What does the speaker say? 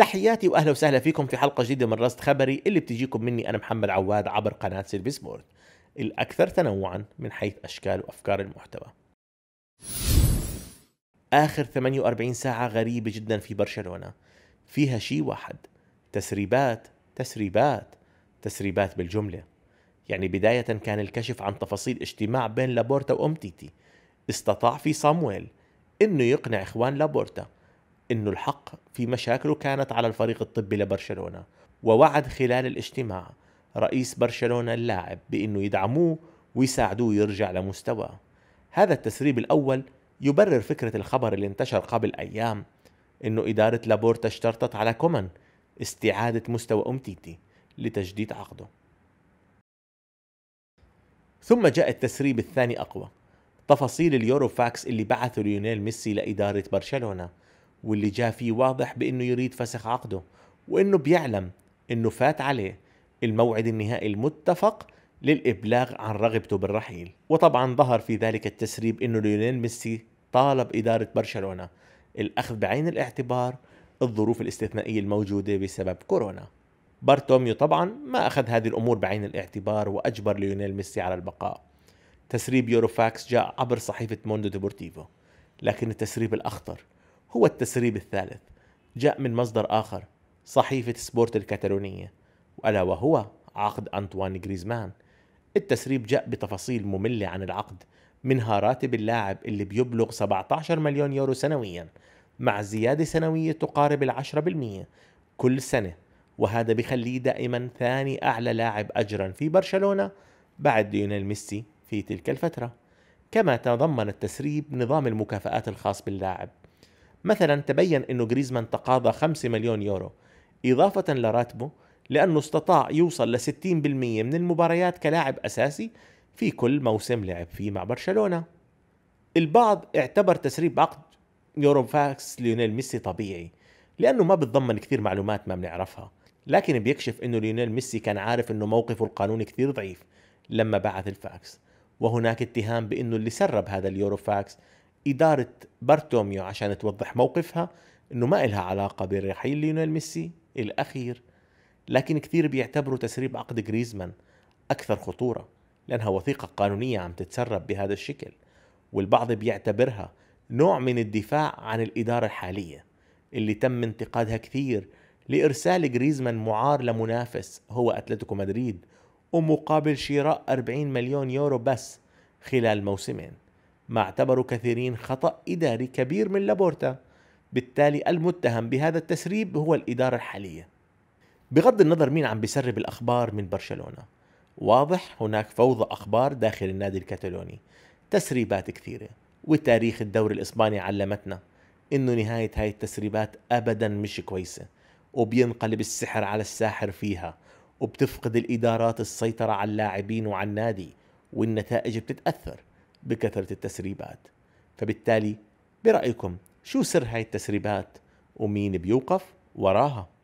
تحياتي واهلا وسهلا فيكم في حلقه جديده من رصد خبري اللي بتجيكم مني انا محمد عواد عبر قناه سيرفيس بورد الاكثر تنوعا من حيث اشكال وافكار المحتوى. اخر 48 ساعه غريبه جدا في برشلونه فيها شيء واحد تسريبات تسريبات تسريبات بالجمله. يعني بدايه كان الكشف عن تفاصيل اجتماع بين لابورتا وام تيتي استطاع في صامويل انه يقنع اخوان لابورتا انه الحق في مشاكله كانت على الفريق الطبي لبرشلونه ووعد خلال الاجتماع رئيس برشلونه اللاعب بانه يدعموه ويساعدوه يرجع لمستواه هذا التسريب الاول يبرر فكره الخبر اللي انتشر قبل ايام انه اداره لابورتا اشترطت على كومان استعاده مستوى امتيتي لتجديد عقده ثم جاء التسريب الثاني اقوى تفاصيل اليورو فاكس اللي بعثه ليونيل ميسي لإدارة برشلونة واللي جاء فيه واضح بانه يريد فسخ عقده وانه بيعلم انه فات عليه الموعد النهائي المتفق للابلاغ عن رغبته بالرحيل وطبعا ظهر في ذلك التسريب انه ليونيل ميسي طالب اداره برشلونه الاخذ بعين الاعتبار الظروف الاستثنائيه الموجوده بسبب كورونا بارتوميو طبعا ما اخذ هذه الامور بعين الاعتبار واجبر ليونيل ميسي على البقاء تسريب يوروفاكس جاء عبر صحيفه موندو ديبورتيفو لكن التسريب الاخطر هو التسريب الثالث جاء من مصدر آخر صحيفة سبورت الكتالونية وألا وهو عقد أنطوان جريزمان التسريب جاء بتفاصيل مملة عن العقد منها راتب اللاعب اللي بيبلغ 17 مليون يورو سنويا مع زيادة سنوية تقارب العشرة بالمية كل سنة وهذا بخليه دائما ثاني أعلى لاعب أجرا في برشلونة بعد ليونيل ميسي في تلك الفترة كما تضمن التسريب نظام المكافآت الخاص باللاعب مثلا تبين انه جريزمان تقاضى 5 مليون يورو اضافه لراتبه لانه استطاع يوصل ل 60% من المباريات كلاعب اساسي في كل موسم لعب فيه مع برشلونه. البعض اعتبر تسريب عقد يوروفاكس ليونيل ميسي طبيعي لانه ما بتضمن كثير معلومات ما بنعرفها، لكن بيكشف انه ليونيل ميسي كان عارف انه موقفه القانوني كثير ضعيف لما بعث الفاكس، وهناك اتهام بانه اللي سرب هذا اليوروفاكس إدارة بارتوميو عشان توضح موقفها أنه ما إلها علاقة برحيل ليونيل ميسي الأخير لكن كثير بيعتبروا تسريب عقد جريزمان أكثر خطورة لأنها وثيقة قانونية عم تتسرب بهذا الشكل والبعض بيعتبرها نوع من الدفاع عن الإدارة الحالية اللي تم انتقادها كثير لإرسال جريزمان معار لمنافس هو أتلتيكو مدريد ومقابل شراء 40 مليون يورو بس خلال موسمين ما اعتبروا كثيرين خطأ إداري كبير من لابورتا بالتالي المتهم بهذا التسريب هو الإدارة الحالية بغض النظر مين عم بيسرب الأخبار من برشلونة واضح هناك فوضى أخبار داخل النادي الكتالوني تسريبات كثيرة وتاريخ الدوري الإسباني علمتنا إنه نهاية هاي التسريبات أبدا مش كويسة وبينقلب السحر على الساحر فيها وبتفقد الإدارات السيطرة على اللاعبين وعلى النادي والنتائج بتتأثر بكثرة التسريبات فبالتالي برأيكم شو سر هاي التسريبات ومين بيوقف وراها